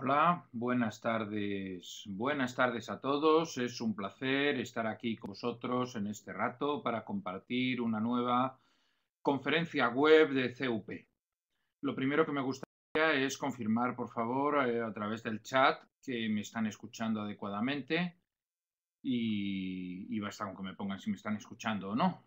Hola, buenas tardes. Buenas tardes a todos. Es un placer estar aquí con vosotros en este rato para compartir una nueva conferencia web de CUP. Lo primero que me gustaría es confirmar, por favor, eh, a través del chat que me están escuchando adecuadamente y, y basta con que me pongan si me están escuchando o no.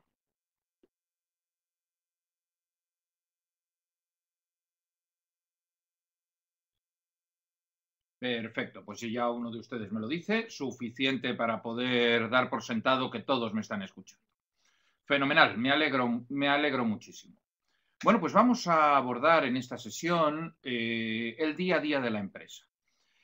Perfecto, pues si ya uno de ustedes me lo dice, suficiente para poder dar por sentado que todos me están escuchando. Fenomenal, me alegro, me alegro muchísimo. Bueno, pues vamos a abordar en esta sesión eh, el día a día de la empresa.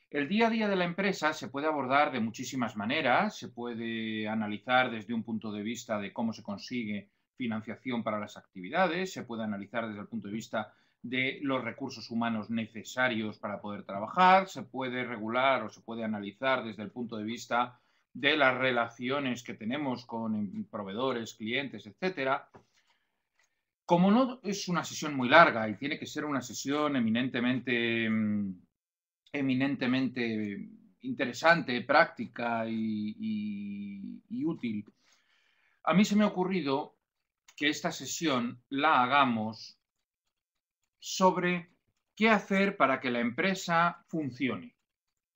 El día a día de la empresa se puede abordar de muchísimas maneras, se puede analizar desde un punto de vista de cómo se consigue financiación para las actividades, se puede analizar desde el punto de vista de los recursos humanos necesarios para poder trabajar, se puede regular o se puede analizar desde el punto de vista de las relaciones que tenemos con em, proveedores, clientes, etcétera. Como no es una sesión muy larga y tiene que ser una sesión eminentemente, em, eminentemente interesante, práctica y, y útil, a mí se me ha ocurrido que esta sesión la hagamos sobre qué hacer para que la empresa funcione.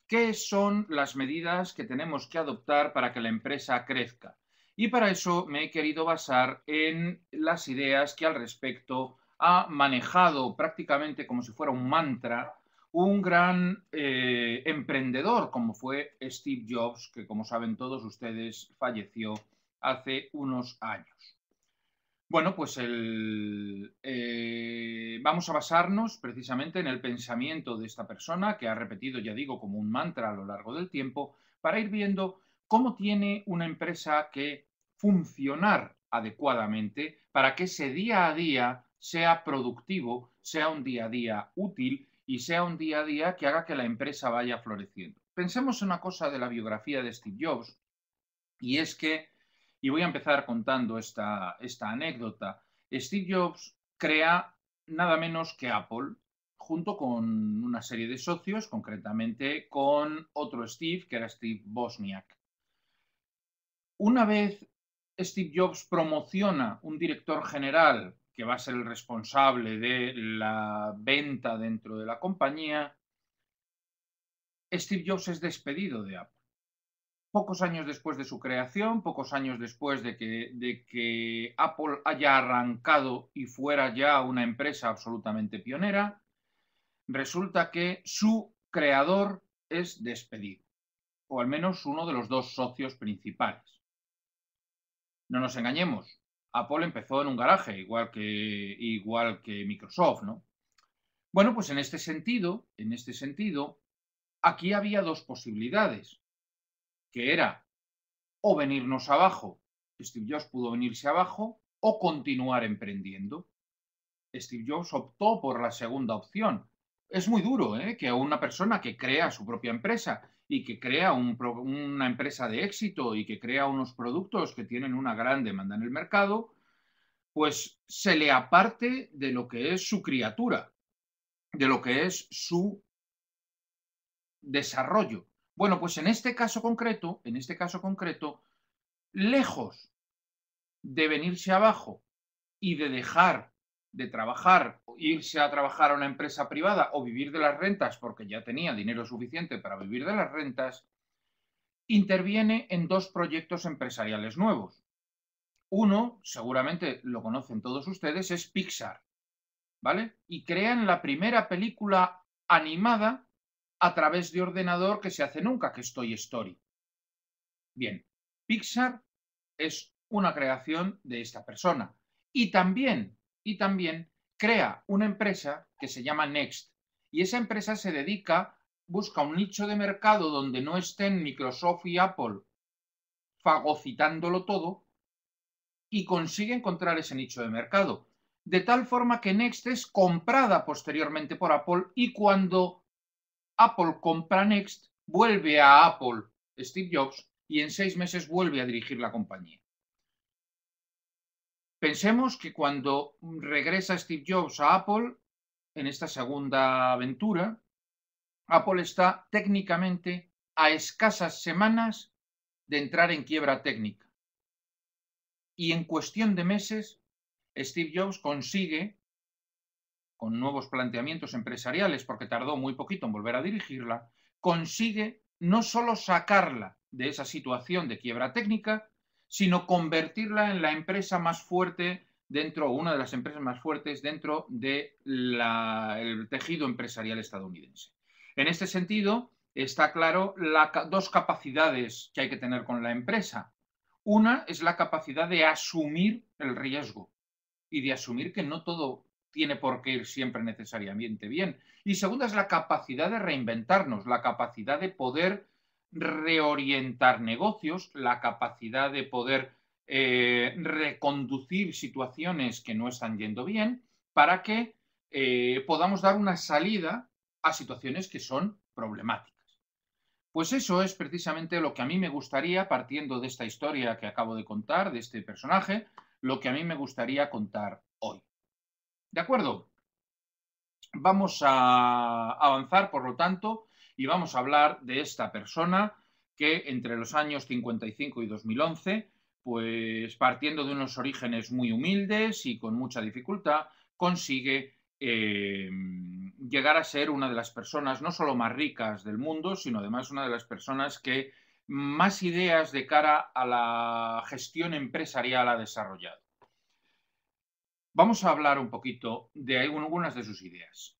¿Qué son las medidas que tenemos que adoptar para que la empresa crezca? Y para eso me he querido basar en las ideas que al respecto ha manejado prácticamente como si fuera un mantra un gran eh, emprendedor como fue Steve Jobs, que como saben todos ustedes falleció hace unos años. Bueno, pues eh, vamos a basarnos precisamente en el pensamiento de esta persona que ha repetido, ya digo, como un mantra a lo largo del tiempo, para ir viendo cómo tiene una empresa que funcionar adecuadamente para que ese día a día sea productivo, sea un día a día útil y sea un día a día que haga que la empresa vaya floreciendo. Pensemos en una cosa de la biografía de Steve Jobs, y es que y voy a empezar contando esta, esta anécdota. Steve Jobs crea nada menos que Apple junto con una serie de socios, concretamente con otro Steve, que era Steve Bosniak. Una vez Steve Jobs promociona un director general que va a ser el responsable de la venta dentro de la compañía, Steve Jobs es despedido de Apple pocos años después de su creación, pocos años después de que, Apple haya arrancado y fuera ya una empresa absolutamente pionera, resulta que su creador es despedido, o al menos uno de los dos socios principales. No nos engañemos, Apple empezó en un garaje, igual que, igual que Microsoft, ¿no? Bueno, pues en este sentido, en este sentido, aquí había dos posibilidades que era o venirnos abajo, Steve Jobs pudo venirse abajo, o continuar emprendiendo. Steve Jobs optó por la segunda opción. Es muy duro ¿eh? que una persona que crea su propia empresa y que crea una empresa de éxito y que crea unos productos que tienen una gran demanda en el mercado, pues se le aparte de lo que es su criatura, de lo que es su desarrollo. Bueno, pues en este caso concreto, en este caso concreto, lejos de venirse abajo y de dejar de trabajar, irse a trabajar a una empresa privada o vivir de las rentas porque ya tenía dinero suficiente para vivir de las rentas, interviene en dos proyectos empresariales nuevos. Uno, seguramente lo conocen todos ustedes, es Pixar, ¿vale? Y crean la primera película animada a través de ordenador que se hace nunca, que estoy Story. Bien, Pixar es una creación de esta persona. Y también, y también crea una empresa que se llama Next. Y esa empresa se dedica, busca un nicho de mercado donde no estén Microsoft y Apple fagocitándolo todo y consigue encontrar ese nicho de mercado. De tal forma que Next es comprada posteriormente por Apple y cuando Apple compra Next, vuelve a Apple Steve Jobs y en seis meses vuelve a dirigir la compañía. Pensemos que cuando regresa Steve Jobs a Apple, en esta segunda aventura, Apple está técnicamente a escasas semanas de entrar en quiebra técnica. Y en cuestión de meses, Steve Jobs consigue con nuevos planteamientos empresariales, porque tardó muy poquito en volver a dirigirla, consigue no solo sacarla de esa situación de quiebra técnica, sino convertirla en la empresa más fuerte dentro, una de las empresas más fuertes dentro del tejido empresarial estadounidense. En este sentido, está claro la, dos capacidades que hay que tener con la empresa. Una es la capacidad de asumir el riesgo y de asumir que no todo tiene por qué ir siempre necesariamente bien. Y segunda es la capacidad de reinventarnos, la capacidad de poder reorientar negocios, la capacidad de poder eh, reconducir situaciones que no están yendo bien para que eh, podamos dar una salida a situaciones que son problemáticas. Pues eso es precisamente lo que a mí me gustaría, partiendo de esta historia que acabo de contar, de este personaje, lo que a mí me gustaría contar hoy. ¿De acuerdo? Vamos a avanzar, por lo tanto, y vamos a hablar de esta persona que entre los años 55 y 2011, pues partiendo de unos orígenes muy humildes y con mucha dificultad, consigue eh, llegar a ser una de las personas no solo más ricas del mundo, sino además una de las personas que más ideas de cara a la gestión empresarial ha desarrollado. Vamos a hablar un poquito de algunas de sus ideas.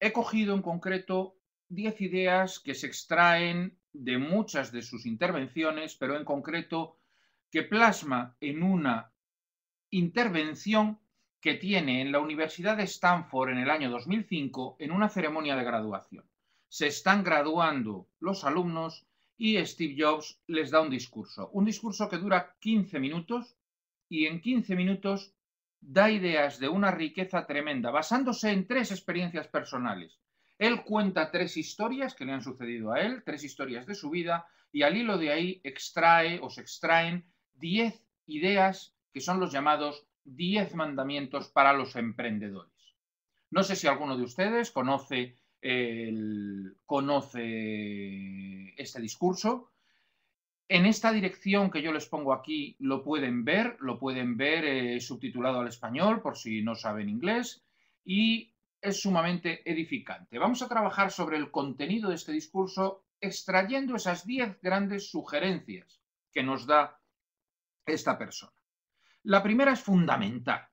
He cogido en concreto 10 ideas que se extraen de muchas de sus intervenciones, pero en concreto que plasma en una intervención que tiene en la Universidad de Stanford en el año 2005 en una ceremonia de graduación. Se están graduando los alumnos y Steve Jobs les da un discurso. Un discurso que dura 15 minutos y en 15 minutos da ideas de una riqueza tremenda, basándose en tres experiencias personales. Él cuenta tres historias que le han sucedido a él, tres historias de su vida, y al hilo de ahí extrae o se extraen diez ideas que son los llamados diez mandamientos para los emprendedores. No sé si alguno de ustedes conoce, conoce este discurso, en esta dirección que yo les pongo aquí lo pueden ver, lo pueden ver eh, subtitulado al español por si no saben inglés y es sumamente edificante. Vamos a trabajar sobre el contenido de este discurso extrayendo esas 10 grandes sugerencias que nos da esta persona. La primera es fundamental,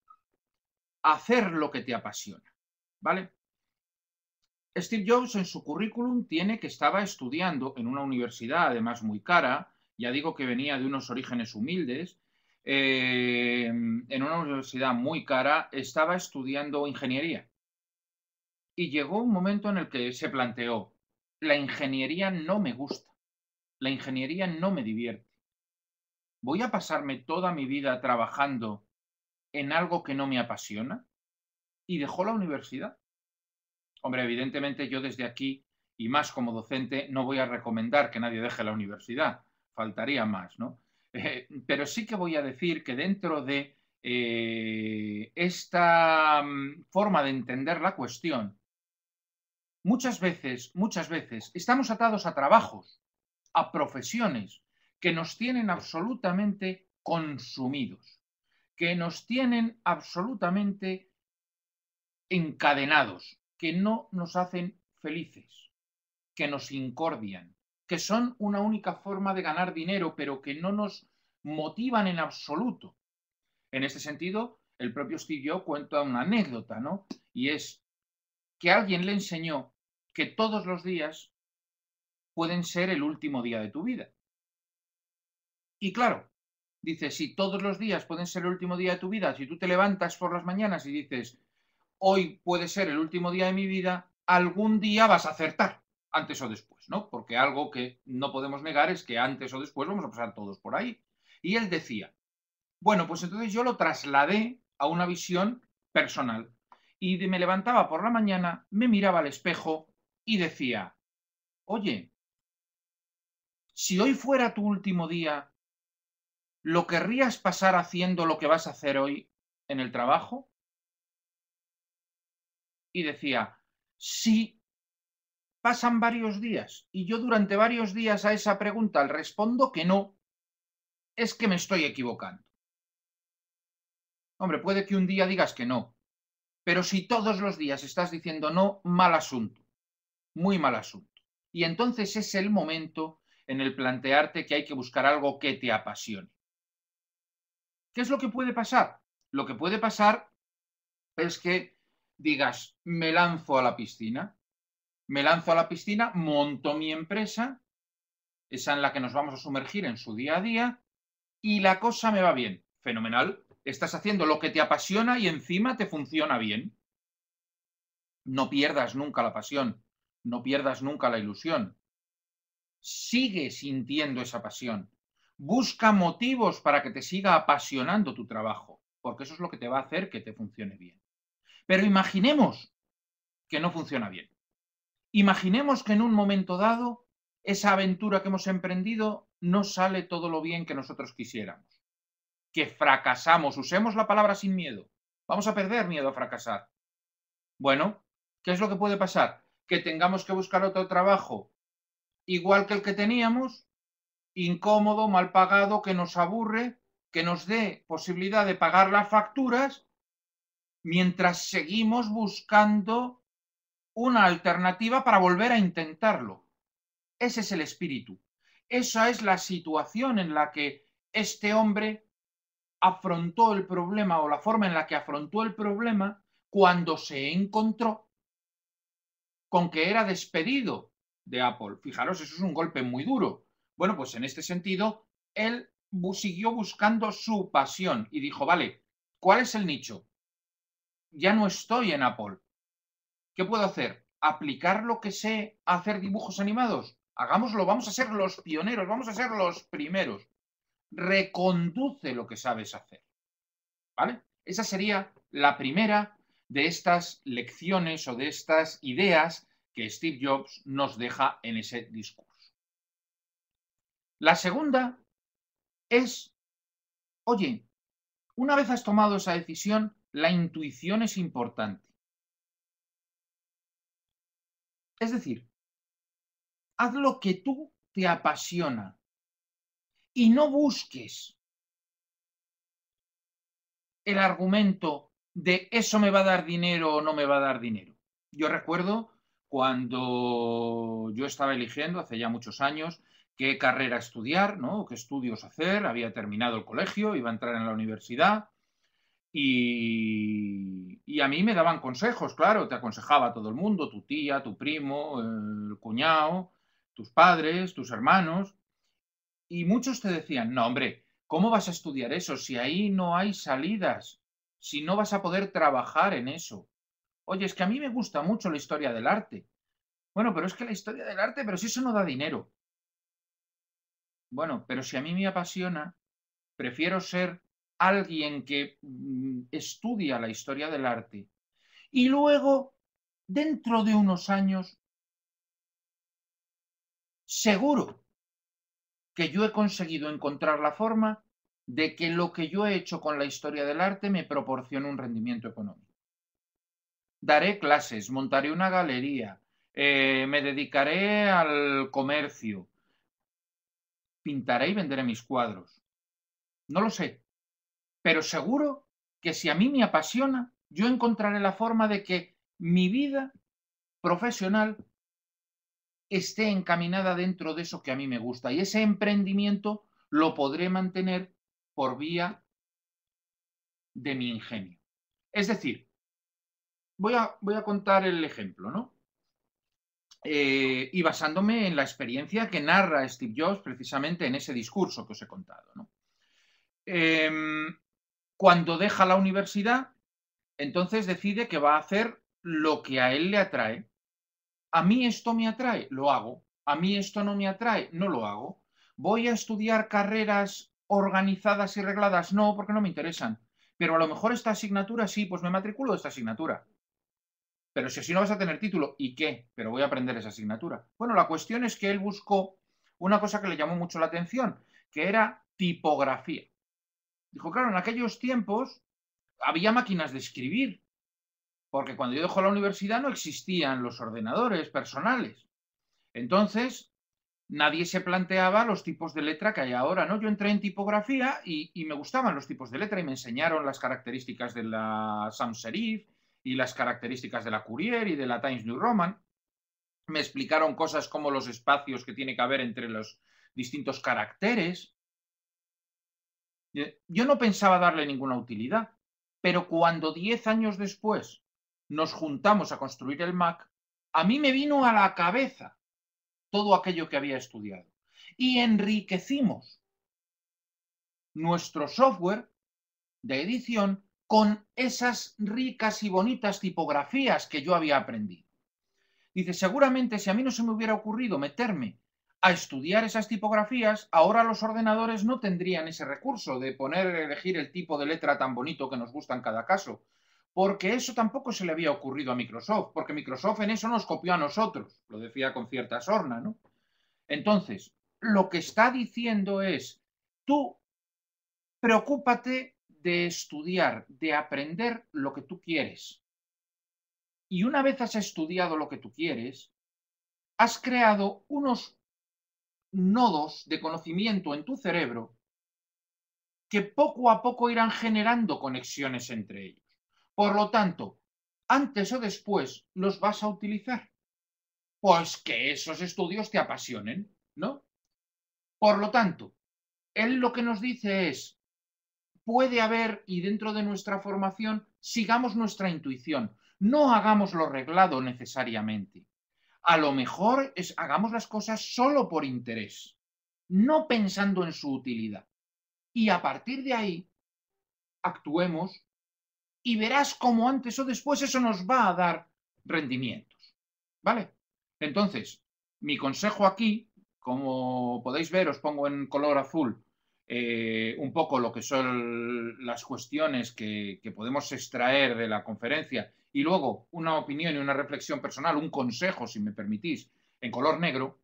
hacer lo que te apasiona, ¿vale? Steve Jobs en su currículum tiene que estaba estudiando en una universidad, además muy cara, ya digo que venía de unos orígenes humildes, eh, en una universidad muy cara, estaba estudiando ingeniería. Y llegó un momento en el que se planteó, la ingeniería no me gusta, la ingeniería no me divierte. ¿Voy a pasarme toda mi vida trabajando en algo que no me apasiona? Y dejó la universidad. Hombre, evidentemente yo desde aquí, y más como docente, no voy a recomendar que nadie deje la universidad faltaría más, ¿no? Eh, pero sí que voy a decir que dentro de eh, esta mm, forma de entender la cuestión, muchas veces, muchas veces estamos atados a trabajos, a profesiones que nos tienen absolutamente consumidos, que nos tienen absolutamente encadenados, que no nos hacen felices, que nos incordian, que son una única forma de ganar dinero, pero que no nos motivan en absoluto. En este sentido, el propio Steve cuenta una anécdota, ¿no? Y es que alguien le enseñó que todos los días pueden ser el último día de tu vida. Y claro, dice, si todos los días pueden ser el último día de tu vida, si tú te levantas por las mañanas y dices, hoy puede ser el último día de mi vida, algún día vas a acertar antes o después, ¿no? Porque algo que no podemos negar es que antes o después vamos a pasar todos por ahí. Y él decía, bueno, pues entonces yo lo trasladé a una visión personal. Y me levantaba por la mañana, me miraba al espejo y decía, oye, si hoy fuera tu último día, ¿lo querrías pasar haciendo lo que vas a hacer hoy en el trabajo? Y decía, sí, Pasan varios días y yo durante varios días a esa pregunta le respondo que no, es que me estoy equivocando. Hombre, puede que un día digas que no, pero si todos los días estás diciendo no, mal asunto, muy mal asunto. Y entonces es el momento en el plantearte que hay que buscar algo que te apasione. ¿Qué es lo que puede pasar? Lo que puede pasar es que digas, me lanzo a la piscina, me lanzo a la piscina, monto mi empresa, esa en la que nos vamos a sumergir en su día a día, y la cosa me va bien. Fenomenal. Estás haciendo lo que te apasiona y encima te funciona bien. No pierdas nunca la pasión, no pierdas nunca la ilusión. Sigue sintiendo esa pasión. Busca motivos para que te siga apasionando tu trabajo, porque eso es lo que te va a hacer que te funcione bien. Pero imaginemos que no funciona bien. Imaginemos que en un momento dado esa aventura que hemos emprendido no sale todo lo bien que nosotros quisiéramos, que fracasamos, usemos la palabra sin miedo, vamos a perder miedo a fracasar. Bueno, ¿qué es lo que puede pasar? Que tengamos que buscar otro trabajo igual que el que teníamos, incómodo, mal pagado, que nos aburre, que nos dé posibilidad de pagar las facturas, mientras seguimos buscando una alternativa para volver a intentarlo. Ese es el espíritu. Esa es la situación en la que este hombre afrontó el problema o la forma en la que afrontó el problema cuando se encontró con que era despedido de Apple. Fijaros, eso es un golpe muy duro. Bueno, pues en este sentido, él siguió buscando su pasión y dijo, vale, ¿cuál es el nicho? Ya no estoy en Apple, ¿Qué puedo hacer? ¿Aplicar lo que sé a hacer dibujos animados? Hagámoslo, vamos a ser los pioneros, vamos a ser los primeros. Reconduce lo que sabes hacer. ¿Vale? Esa sería la primera de estas lecciones o de estas ideas que Steve Jobs nos deja en ese discurso. La segunda es, oye, una vez has tomado esa decisión, la intuición es importante. Es decir, haz lo que tú te apasiona y no busques el argumento de eso me va a dar dinero o no me va a dar dinero. Yo recuerdo cuando yo estaba eligiendo hace ya muchos años qué carrera estudiar, ¿no? qué estudios hacer, había terminado el colegio, iba a entrar en la universidad y, a mí me daban consejos, claro, te aconsejaba todo el mundo, tu tía, tu primo, el cuñado, tus padres, tus hermanos, y muchos te decían, no, hombre, ¿cómo vas a estudiar eso si ahí no hay salidas? Si no vas a poder trabajar en eso. Oye, es que a mí me gusta mucho la historia del arte. Bueno, pero es que la historia del arte, pero si eso no da dinero. Bueno, pero si a mí me apasiona, prefiero ser alguien que mm, estudia la historia del arte y luego, dentro de unos años, seguro que yo he conseguido encontrar la forma de que lo que yo he hecho con la historia del arte me proporcione un rendimiento económico. Daré clases, montaré una galería, eh, me dedicaré al comercio, pintaré y venderé mis cuadros. No lo sé, pero seguro que si a mí me apasiona, yo encontraré la forma de que mi vida profesional esté encaminada dentro de eso que a mí me gusta. Y ese emprendimiento lo podré mantener por vía de mi ingenio. Es decir, voy a, contar el ejemplo, ¿no? Eh, y basándome en la experiencia que narra Steve Jobs precisamente en ese discurso que os he contado, ¿no? Em, cuando deja la universidad, entonces decide que va a hacer lo que a él le atrae. A mí esto me atrae, lo hago. A mí esto no me atrae, no lo hago. Voy a estudiar carreras organizadas y regladas, no, porque no me interesan. Pero a lo mejor esta asignatura sí, pues me matriculo de esta asignatura. Pero si así no vas a tener título, ¿y qué? Pero voy a aprender esa asignatura. Bueno, la cuestión es que él buscó una cosa que le llamó mucho la atención, que era tipografía. Dijo, claro, en aquellos tiempos había máquinas de escribir, porque cuando yo dejó la universidad no existían los ordenadores personales. Entonces, nadie se planteaba los tipos de letra que hay ahora, ¿no? Yo entré en tipografía y, me gustaban los tipos de letra y me enseñaron las características de la sans serif y las características de la Courier y de la Times New Roman. Me explicaron cosas como los espacios que tiene que haber entre los distintos caracteres. Eh, yo no pensaba darle ninguna utilidad, pero cuando 10 años después nos juntamos a construir el Mac, a mí me vino a la cabeza todo aquello que había estudiado y enriquecimos nuestro software de edición con esas ricas y bonitas tipografías que yo había aprendido. Dice, seguramente si a mí no se me hubiera ocurrido meterme a estudiar esas tipografías, ahora los ordenadores no tendrían ese recurso de poner, elegir el tipo de letra tan bonito que nos gusta en cada caso, porque eso tampoco se le había ocurrido a Microsoft, porque Microsoft en eso nos copió a nosotros, lo decía con cierta sorna, ¿no? Entonces, lo que está diciendo es, tú preocúpate de estudiar, de aprender lo que tú quieres. Y una vez has estudiado lo que tú quieres, has creado unos nodos de conocimiento en tu cerebro que poco a poco irán generando conexiones entre ellos. Por lo tanto, antes o después los vas a utilizar. Pues que esos estudios te apasionen, ¿no? Por lo tanto, él lo que nos dice es, puede haber, y dentro de nuestra formación, sigamos nuestra intuición, no hagamos lo reglado necesariamente a lo mejor es, hagamos las cosas solo por interés, no pensando en su utilidad. Y a partir de ahí, actuemos y verás cómo antes o después eso nos va a dar rendimientos. ¿Vale? Entonces, mi consejo aquí, como podéis ver, os pongo en color azul eh, un poco lo que son las cuestiones que podemos extraer de la conferencia y luego una opinión y una reflexión personal, un consejo, si me permitís, en color negro,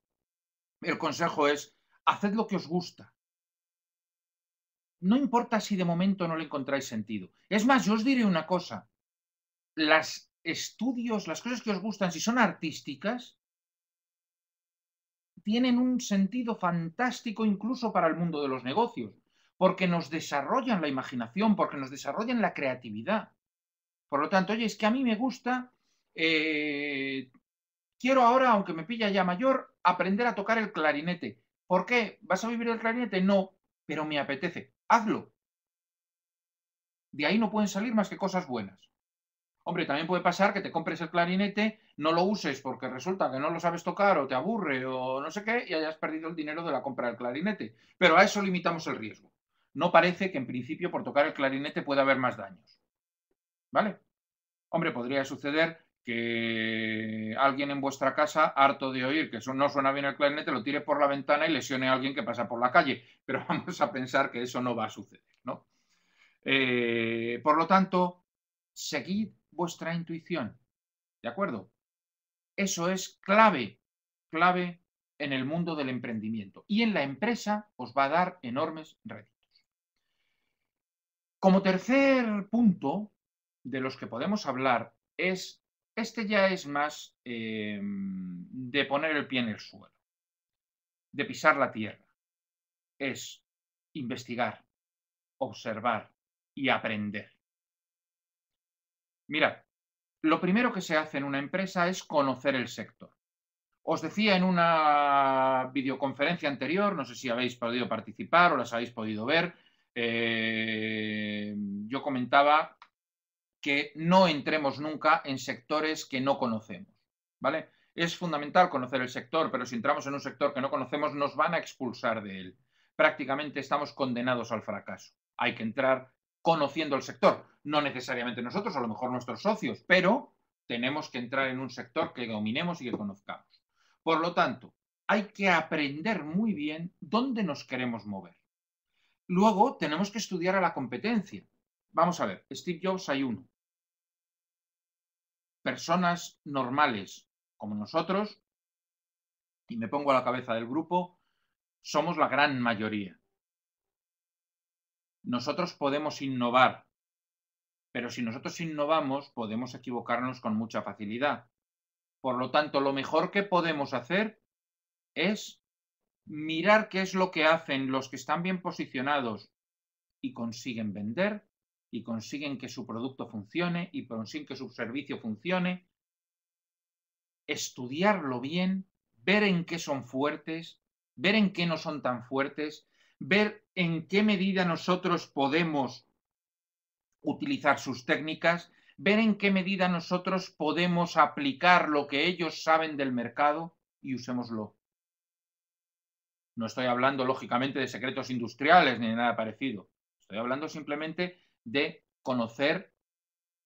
el consejo es, haced lo que os gusta. No importa si de momento no le encontráis sentido. Es más, yo os diré una cosa. Las estudios, las cosas que os gustan, si son artísticas, tienen un sentido fantástico incluso para el mundo de los negocios, porque nos desarrollan la imaginación, porque nos desarrollan la creatividad. Por lo tanto, oye, es que a mí me gusta, eh, quiero ahora, aunque me pilla ya mayor, aprender a tocar el clarinete. ¿Por qué? ¿Vas a vivir el clarinete? No, pero me apetece. Hazlo. De ahí no pueden salir más que cosas buenas. Hombre, también puede pasar que te compres el clarinete, no lo uses porque resulta que no lo sabes tocar o te aburre o no sé qué y hayas perdido el dinero de la compra del clarinete. Pero a eso limitamos el riesgo. No parece que en principio por tocar el clarinete pueda haber más daños. ¿Vale? Hombre, podría suceder que alguien en vuestra casa, harto de oír que eso no suena bien el clarinete, lo tire por la ventana y lesione a alguien que pasa por la calle. Pero vamos a pensar que eso no va a suceder, ¿no? Eh, por lo tanto, seguid vuestra intuición, ¿de acuerdo? Eso es clave, clave en el mundo del emprendimiento. Y en la empresa os va a dar enormes réditos. Como tercer punto, de los que podemos hablar es, este ya es más em, de poner el pie en el suelo, de pisar la tierra, es investigar, observar y aprender. Mirad, lo primero que se hace en una empresa es conocer el sector. Os decía en una videoconferencia anterior, no sé si habéis podido participar o las habéis podido ver, eh, yo comentaba que no entremos nunca en sectores que no conocemos, ¿vale? Es fundamental conocer el sector, pero si entramos en un sector que no conocemos, nos van a expulsar de él. Prácticamente estamos condenados al fracaso. Hay que entrar conociendo el sector, no necesariamente nosotros, a lo mejor nuestros socios, pero tenemos que entrar en un sector que dominemos y que conozcamos. Por lo tanto, hay que aprender muy bien dónde nos queremos mover. Luego, tenemos que estudiar a la competencia. Vamos a ver, Steve Jobs hay uno. Personas normales como nosotros, y me pongo a la cabeza del grupo, somos la gran mayoría. Nosotros podemos innovar, pero si nosotros innovamos podemos equivocarnos con mucha facilidad. Por lo tanto, lo mejor que podemos hacer es mirar qué es lo que hacen los que están bien posicionados y consiguen vender y consiguen que su producto funcione y consiguen que su servicio funcione. Estudiarlo bien, ver en qué son fuertes, ver en qué no son tan fuertes, ver en qué medida nosotros podemos utilizar sus técnicas, ver en qué medida nosotros podemos aplicar lo que ellos saben del mercado y usémoslo. No estoy hablando, lógicamente, de secretos industriales ni de nada parecido. Estoy hablando simplemente de conocer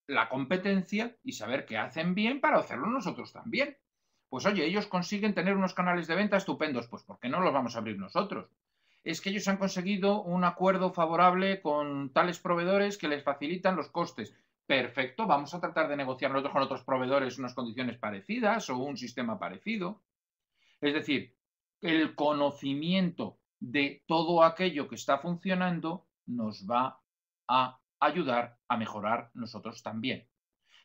la competencia y saber qué hacen bien para hacerlo nosotros también. Pues oye, ellos consiguen tener unos canales de venta estupendos, pues ¿por qué no los vamos a abrir nosotros? Es que ellos han conseguido un acuerdo favorable con tales proveedores que les facilitan los costes. Perfecto, vamos a tratar de negociar nosotros con otros proveedores unas condiciones parecidas o un sistema parecido. Es decir, el conocimiento de todo aquello que está funcionando nos va a ayudar a mejorar nosotros también.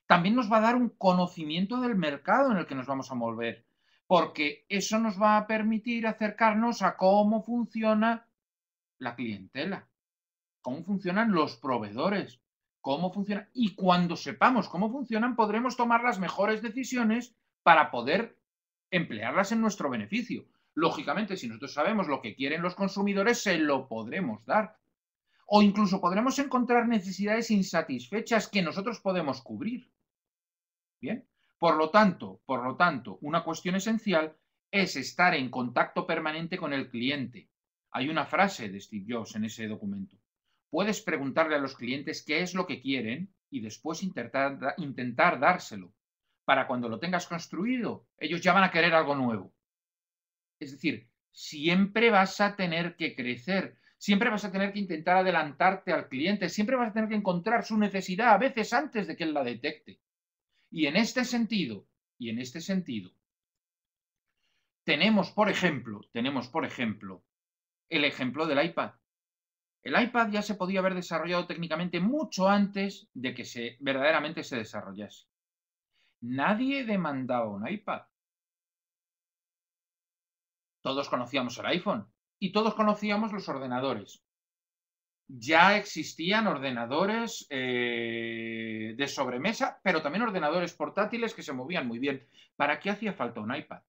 También nos va a dar un conocimiento del mercado en el que nos vamos a mover, porque eso nos va a permitir acercarnos a cómo funciona la clientela, cómo funcionan los proveedores, cómo funciona. Y cuando sepamos cómo funcionan, podremos tomar las mejores decisiones para poder emplearlas en nuestro beneficio. Lógicamente, si nosotros sabemos lo que quieren los consumidores, se lo podremos dar o incluso podremos encontrar necesidades insatisfechas que nosotros podemos cubrir. Bien, por lo tanto, por lo tanto, una cuestión esencial es estar en contacto permanente con el cliente. Hay una frase de Steve Jobs en ese documento. Puedes preguntarle a los clientes qué es lo que quieren y después intentar, intentar dárselo. Para cuando lo tengas construido, ellos ya van a querer algo nuevo. Es decir, siempre vas a tener que crecer. Siempre vas a tener que intentar adelantarte al cliente, siempre vas a tener que encontrar su necesidad a veces antes de que él la detecte. Y en este sentido, y en este sentido, tenemos, por ejemplo, tenemos, por ejemplo, el ejemplo del iPad. El iPad ya se podía haber desarrollado técnicamente mucho antes de que se, verdaderamente se desarrollase. Nadie demandaba un iPad. Todos conocíamos el iPhone y todos conocíamos los ordenadores. Ya existían ordenadores eh, de sobremesa, pero también ordenadores portátiles que se movían muy bien. ¿Para qué hacía falta un iPad?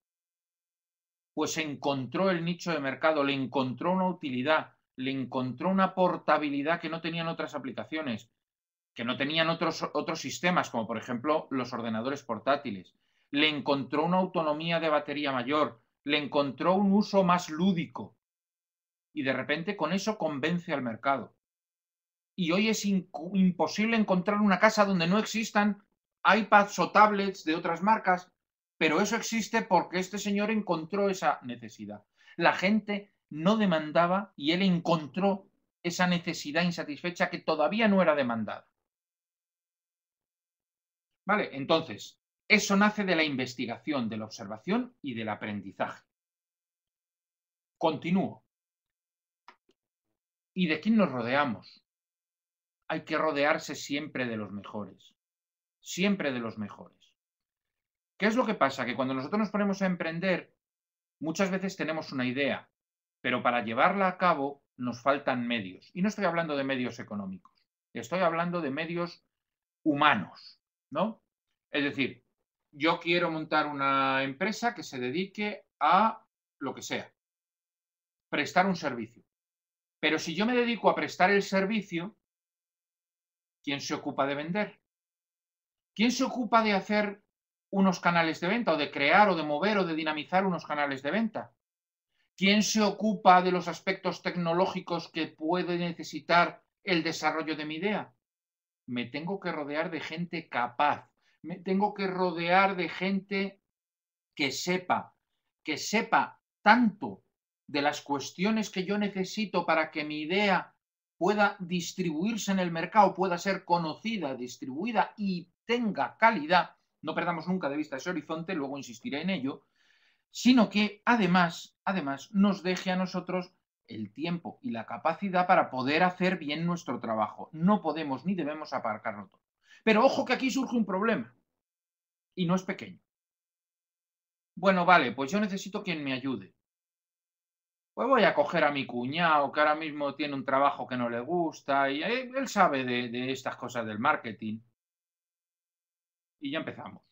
Pues encontró el nicho de mercado, le encontró una utilidad, le encontró una portabilidad que no tenían otras aplicaciones, que no tenían otros, otros sistemas, como por ejemplo los ordenadores portátiles. Le encontró una autonomía de batería mayor, le encontró un uso más lúdico y de repente con eso convence al mercado. Y hoy es imposible encontrar una casa donde no existan iPads o tablets de otras marcas, pero eso existe porque este señor encontró esa necesidad. La gente no demandaba y él encontró esa necesidad insatisfecha que todavía no era demandada. Vale, entonces, eso nace de la investigación, de la observación y del aprendizaje. Continúo y de quién nos rodeamos. Hay que rodearse siempre de los mejores, siempre de los mejores. ¿Qué es lo que pasa? Que cuando nosotros nos ponemos a emprender, muchas veces tenemos una idea, pero para llevarla a cabo nos faltan medios. Y no estoy hablando de medios económicos, estoy hablando de medios humanos, ¿no? Es decir, yo quiero montar una empresa que se dedique a lo que sea, prestar un servicio. Pero si yo me dedico a prestar el servicio, ¿quién se ocupa de vender? ¿Quién se ocupa de hacer unos canales de venta o de crear o de mover o de dinamizar unos canales de venta? ¿Quién se ocupa de los aspectos tecnológicos que puede necesitar el desarrollo de mi idea? Me tengo que rodear de gente capaz, me tengo que rodear de gente que sepa, que sepa tanto de las cuestiones que yo necesito para que mi idea pueda distribuirse en el mercado, pueda ser conocida, distribuida y tenga calidad, no perdamos nunca de vista ese horizonte, luego insistiré en ello, sino que además, además nos deje a nosotros el tiempo y la capacidad para poder hacer bien nuestro trabajo. No podemos ni debemos aparcarlo todo. Pero ojo que aquí surge un problema y no es pequeño. Bueno, vale, pues yo necesito quien me ayude pues voy a coger a mi cuñado que ahora mismo tiene un trabajo que no le gusta y él sabe de, estas cosas del marketing. Y ya empezamos.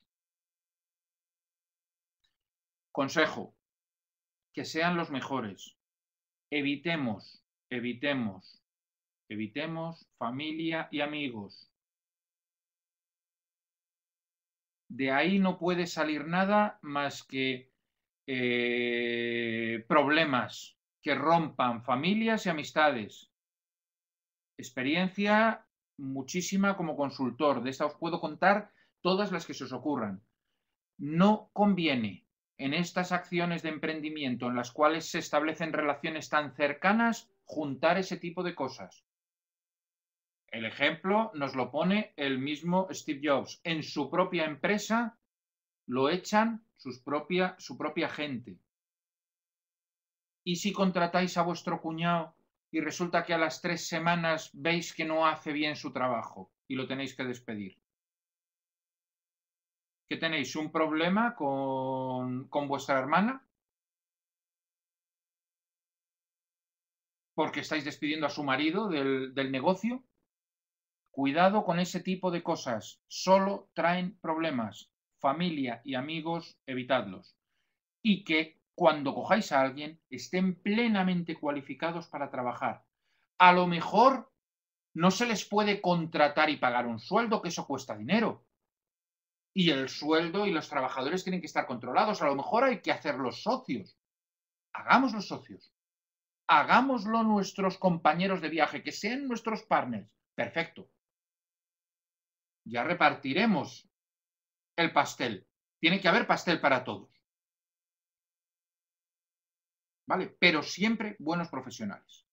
Consejo, que sean los mejores. Evitemos, evitemos, evitemos familia y amigos. De ahí no puede salir nada más que eh, problemas, que rompan familias y amistades. Experiencia muchísima como consultor, de esta os puedo contar todas las que se os ocurran. No conviene en estas acciones de emprendimiento en las cuales se establecen relaciones tan cercanas juntar ese tipo de cosas. El ejemplo nos lo pone el mismo Steve Jobs. En su propia empresa lo echan sus propia, su propia gente. ¿Y si contratáis a vuestro cuñado y resulta que a las tres semanas veis que no hace bien su trabajo y lo tenéis que despedir? ¿Que tenéis un problema con, vuestra hermana? porque estáis despidiendo a su marido del, del, negocio. Cuidado con ese tipo de cosas. Solo traen problemas. Familia y amigos, evitadlos. Y que cuando cojáis a alguien, estén plenamente cualificados para trabajar. A lo mejor no se les puede contratar y pagar un sueldo, que eso cuesta dinero. Y el sueldo y los trabajadores tienen que estar controlados. A lo mejor hay que hacerlos socios. Hagamos los socios. Hagámoslo nuestros compañeros de viaje, que sean nuestros partners. Perfecto. Ya repartiremos el pastel. Tiene que haber pastel para todos. ¿vale? Pero siempre buenos profesionales.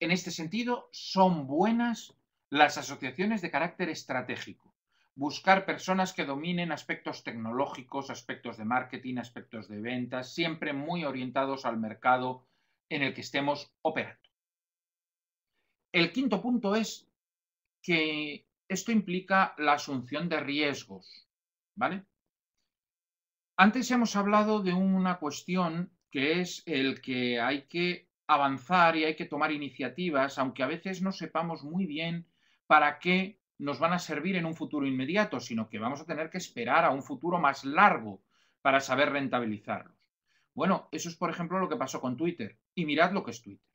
En este sentido, son buenas las asociaciones de carácter estratégico. Buscar personas que dominen aspectos tecnológicos, aspectos de marketing, aspectos de ventas, siempre muy orientados al mercado en el que estemos operando. El quinto punto es que esto implica la asunción de riesgos, ¿vale? Antes hemos hablado de una cuestión que es el que hay que avanzar y hay que tomar iniciativas, aunque a veces no sepamos muy bien para qué nos van a servir en un futuro inmediato, sino que vamos a tener que esperar a un futuro más largo para saber rentabilizarlos. Bueno, eso es, por ejemplo, lo que pasó con Twitter. Y mirad lo que es Twitter.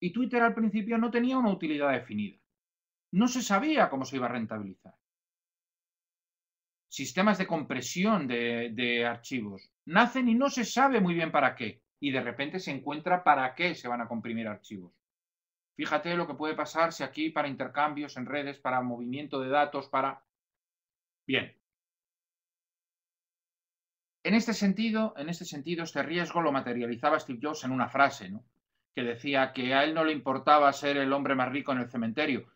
Y Twitter al principio no tenía una utilidad definida. No se sabía cómo se iba a rentabilizar sistemas de compresión de, archivos. Nacen y no se sabe muy bien para qué. Y de repente se encuentra para qué se van a comprimir archivos. Fíjate lo que puede pasarse aquí para intercambios en redes, para movimiento de datos, para... Bien. En este sentido, en este sentido, este riesgo lo materializaba Steve Jobs en una frase, ¿no? que decía que a él no le importaba ser el hombre más rico en el cementerio,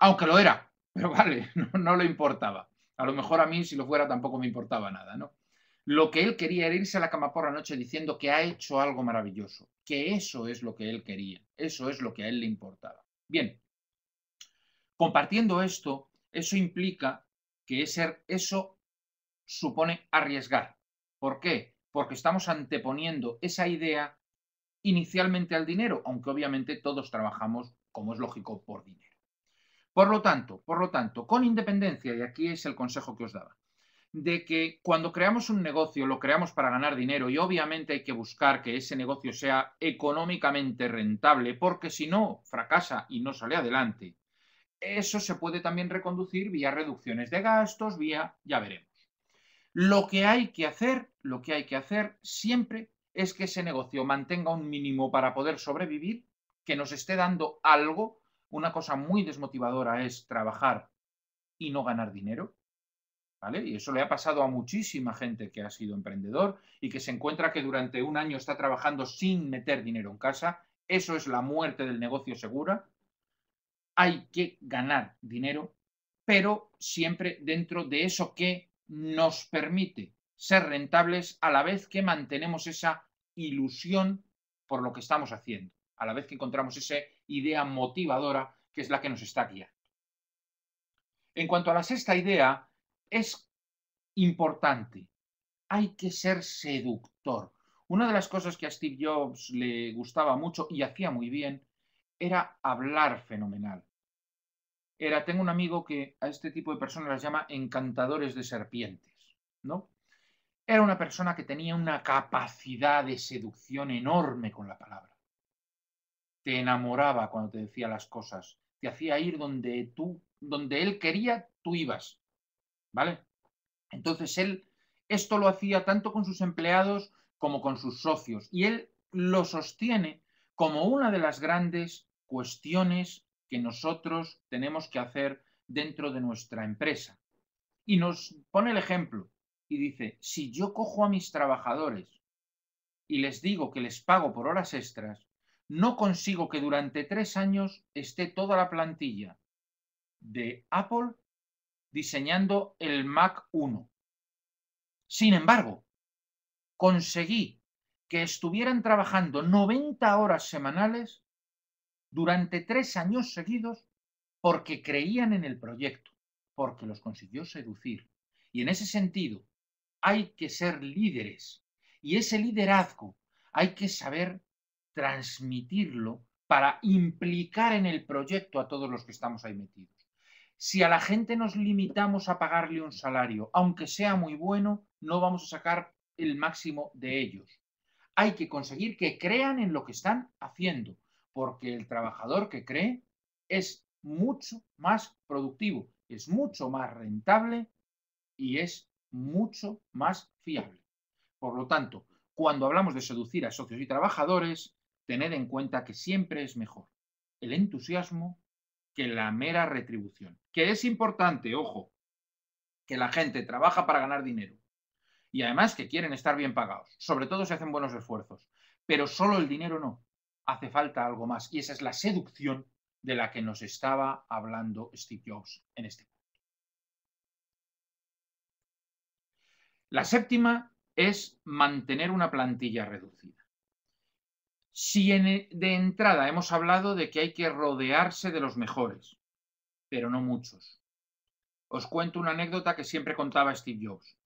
aunque lo era, pero vale, no le importaba. A lo mejor a mí, si lo fuera, tampoco me importaba nada, ¿no? Lo que él quería era irse a la cama por la noche diciendo que ha hecho algo maravilloso, que eso es lo que él quería, eso es lo que a él le importaba. Bien, compartiendo esto, eso implica que ser, eso supone arriesgar. ¿Por qué? Porque estamos anteponiendo esa idea inicialmente al dinero, aunque obviamente todos trabajamos, como es lógico, por dinero. Por lo tanto, por lo tanto, con independencia, y aquí es el consejo que os daba, de que cuando creamos un negocio lo creamos para ganar dinero y obviamente hay que buscar que ese negocio sea económicamente rentable, porque si no, fracasa y no sale adelante. Eso se puede también reconducir vía reducciones de gastos, vía, ya veremos. Lo que hay que hacer, lo que hay que hacer siempre es que ese negocio mantenga un mínimo para poder sobrevivir, que nos esté dando algo una cosa muy desmotivadora es trabajar y no ganar dinero. Y eso le ha pasado a muchísima gente que ha sido emprendedor y que se encuentra que durante un año está trabajando sin meter dinero en casa. Eso es la muerte del negocio segura. Hay que ganar dinero, pero siempre dentro de eso que nos permite ser rentables a la vez que mantenemos esa ilusión por lo que estamos haciendo a la vez que encontramos esa idea motivadora que es la que nos está guiando. En cuanto a la sexta idea, es importante, hay que ser seductor. Una de las cosas que a Steve Jobs le gustaba mucho y hacía muy bien era hablar fenomenal. Era, tengo un amigo que a este tipo de personas las llama encantadores de serpientes, ¿no? Era una persona que tenía una capacidad de seducción enorme con la palabra enamoraba cuando te decía las cosas, te hacía ir donde tú, donde él quería, tú ibas. ¿Vale? Entonces él esto lo hacía tanto con sus empleados como con sus socios y él lo sostiene como una de las grandes cuestiones que nosotros tenemos que hacer dentro de nuestra empresa. Y nos pone el ejemplo y dice, si yo cojo a mis trabajadores y les digo que les pago por horas extras, no consigo que durante tres años esté toda la plantilla de Apple diseñando el Mac 1. Sin embargo, conseguí que estuvieran trabajando 90 horas semanales durante tres años seguidos porque creían en el proyecto, porque los consiguió seducir. Y en ese sentido, hay que ser líderes. Y ese liderazgo hay que saber transmitirlo para implicar en el proyecto a todos los que estamos ahí metidos. Si a la gente nos limitamos a pagarle un salario, aunque sea muy bueno, no vamos a sacar el máximo de ellos. Hay que conseguir que crean en lo que están haciendo, porque el trabajador que cree es mucho más productivo, es mucho más rentable y es mucho más fiable. Por lo tanto, cuando hablamos de seducir a socios y trabajadores, tened en cuenta que siempre es mejor el entusiasmo que la mera retribución. Que es importante, ojo, que la gente trabaja para ganar dinero y además que quieren estar bien pagados. Sobre todo si hacen buenos esfuerzos, pero solo el dinero no. Hace falta algo más y esa es la seducción de la que nos estaba hablando Steve Jobs en este punto. La séptima es mantener una plantilla reducida. Si eh, de entrada hemos hablado de que hay que rodearse de los mejores, pero no muchos. Os cuento una anécdota que siempre contaba Steve Jobs.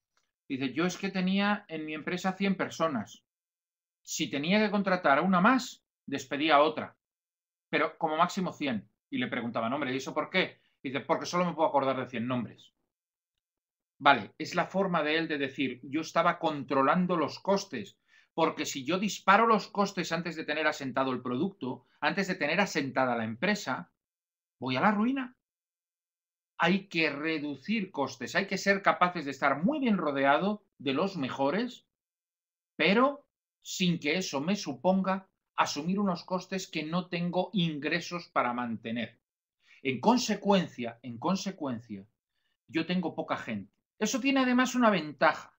Dice, yo es que tenía en mi empresa 100 personas. Si tenía que contratar a una más, despedía a otra, pero como máximo 100. Y le preguntaba, hombre, ¿y eso por qué? Dice, porque solo me puedo acordar de 100 nombres. Vale, es la forma de él de decir, yo estaba controlando los costes, porque si yo disparo los costes antes de tener asentado el producto, antes de tener asentada la empresa, voy a la ruina. Hay que reducir costes, hay que ser capaces de estar muy bien rodeado de los mejores, pero sin que eso me suponga asumir unos costes que no tengo ingresos para mantener. En consecuencia, en consecuencia, yo tengo poca gente. Eso tiene además una ventaja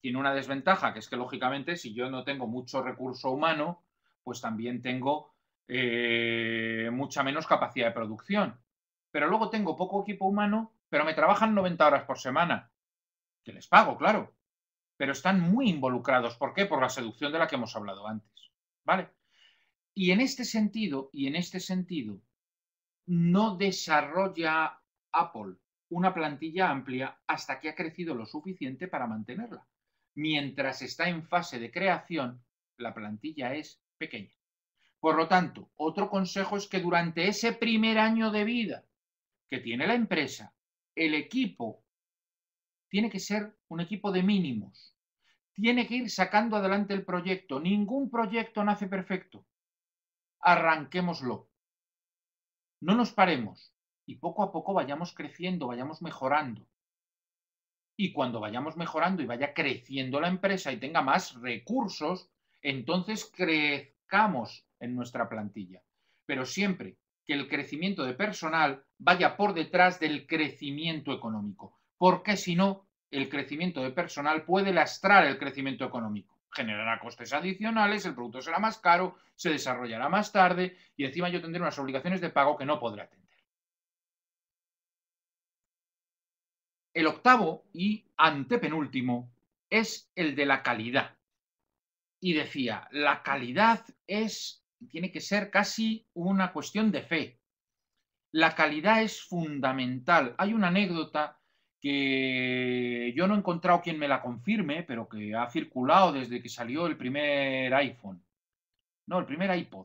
tiene una desventaja, que es que lógicamente si yo no tengo mucho recurso humano, pues también tengo eh, mucha menos capacidad de producción. Pero luego tengo poco equipo humano, pero me trabajan 90 horas por semana, que les pago, claro. Pero están muy involucrados. ¿Por qué? Por la seducción de la que hemos hablado antes. ¿Vale? Y en este sentido, y en este sentido, no desarrolla Apple una plantilla amplia hasta que ha crecido lo suficiente para mantenerla mientras está en fase de creación, la plantilla es pequeña. Por lo tanto, otro consejo es que durante ese primer año de vida que tiene la empresa, el equipo tiene que ser un equipo de mínimos. Tiene que ir sacando adelante el proyecto. Ningún proyecto nace perfecto. Arranquémoslo. No nos paremos y poco a poco vayamos creciendo, vayamos mejorando y cuando vayamos mejorando y vaya creciendo la empresa y tenga más recursos, entonces crezcamos en nuestra plantilla. Pero siempre que el crecimiento de personal vaya por detrás del crecimiento económico, porque si no, el crecimiento de personal puede lastrar el crecimiento económico. Generará costes adicionales, el producto será más caro, se desarrollará más tarde y encima yo tendré unas obligaciones de pago que no podré tener. El octavo y antepenúltimo es el de la calidad. Y decía, la calidad es, tiene que ser casi una cuestión de fe. La calidad es fundamental. Hay una anécdota que yo no he encontrado quien me la confirme, pero que ha circulado desde que salió el primer iPhone. No, el primer iPod.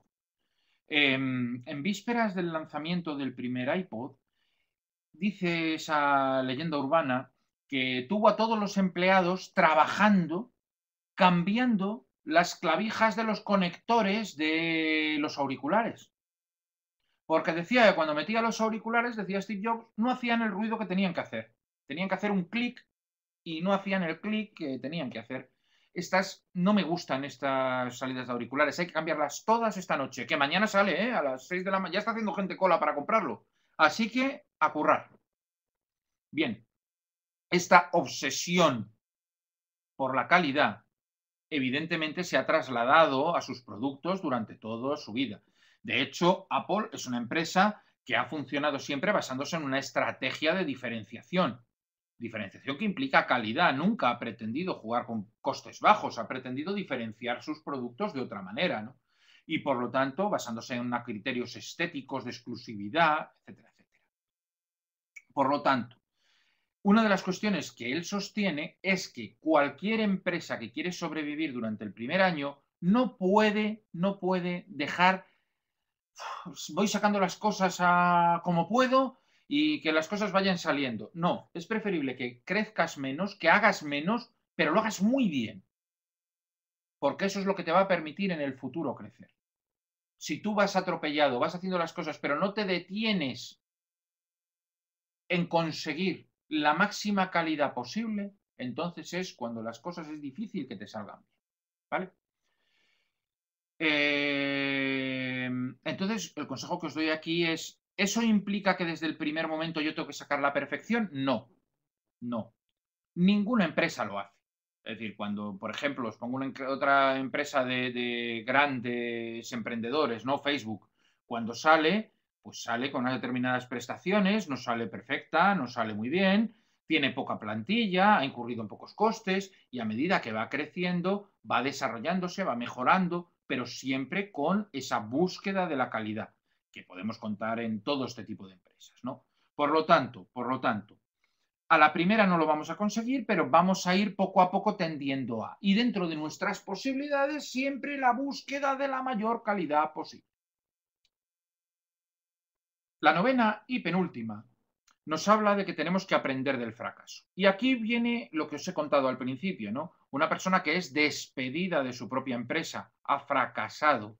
Em, en vísperas del lanzamiento del primer iPod, dice esa leyenda urbana que tuvo a todos los empleados trabajando, cambiando las clavijas de los conectores de los auriculares. Porque decía que cuando metía los auriculares, decía Steve Jobs, no hacían el ruido que tenían que hacer. Tenían que hacer un clic y no hacían el clic que tenían que hacer. Estas no me gustan, estas salidas de auriculares. Hay que cambiarlas todas esta noche, que mañana sale, ¿eh? A las 6 de la mañana. Ya está haciendo gente cola para comprarlo. Así que a currar. Bien, esta obsesión por la calidad evidentemente se ha trasladado a sus productos durante toda su vida. De hecho, Apple es una empresa que ha funcionado siempre basándose en una estrategia de diferenciación. Diferenciación que implica calidad. Nunca ha pretendido jugar con costes bajos, ha pretendido diferenciar sus productos de otra manera. Y por lo tanto, basándose en criterios estéticos de exclusividad, etcétera. Por lo tanto, una de las cuestiones que él sostiene es que cualquier empresa que quiere sobrevivir durante el primer año no puede, no puede dejar, voy sacando las cosas a como puedo y que las cosas vayan saliendo. No, es preferible que crezcas menos, que hagas menos, pero lo hagas muy bien. Porque eso es lo que te va a permitir en el futuro crecer. Si tú vas atropellado, vas haciendo las cosas, pero no te detienes en conseguir la máxima calidad posible, entonces es cuando las cosas es difícil que te salgan bien. ¿Vale? Em, entonces, el consejo que os doy aquí es, ¿eso implica que desde el primer momento yo tengo que sacar la perfección? No, no. Ninguna empresa lo hace. Es decir, cuando, por ejemplo, os pongo otra empresa de, de grandes emprendedores, ¿no? Facebook, cuando sale, pues sale con unas determinadas prestaciones, no sale perfecta, no sale muy bien, tiene poca plantilla, ha incurrido en pocos costes y a medida que va creciendo, va desarrollándose, va mejorando, pero siempre con esa búsqueda de la calidad que podemos contar en todo este tipo de empresas, ¿no? Por lo tanto, por lo tanto, a la primera no lo vamos a conseguir, pero vamos a ir poco a poco tendiendo a. Y dentro de nuestras posibilidades, siempre la búsqueda de la mayor calidad posible. La novena y penúltima nos habla de que tenemos que aprender del fracaso. Y aquí viene lo que os he contado al principio, ¿no? Una persona que es despedida de su propia empresa, ha fracasado.